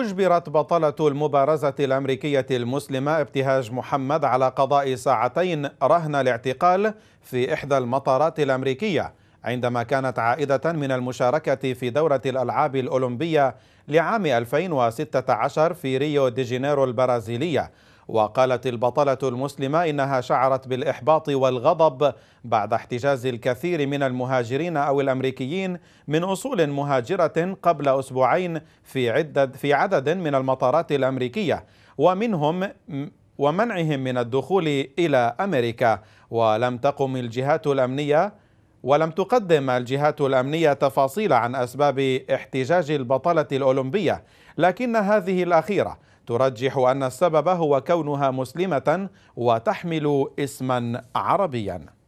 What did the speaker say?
أجبرت بطلة المبارزة الأمريكية المسلمة ابتهاج محمد على قضاء ساعتين رهن الاعتقال في إحدى المطارات الأمريكية عندما كانت عائدة من المشاركة في دورة الألعاب الأولمبية لعام 2016 في ريو دي جانيرو البرازيلية وقالت البطلة المسلمة إنها شعرت بالإحباط والغضب بعد احتجاز الكثير من المهاجرين أو الأمريكيين من أصول مهاجرة قبل أسبوعين في, عدة في عدد من المطارات الأمريكية ومنهم ومنعهم من الدخول إلى أمريكا ولم تقم الجهات الأمنية ولم تقدم الجهات الأمنية تفاصيل عن أسباب احتجاج البطلة الأولمبية لكن هذه الأخيرة ترجح أن السبب هو كونها مسلمة وتحمل اسما عربيا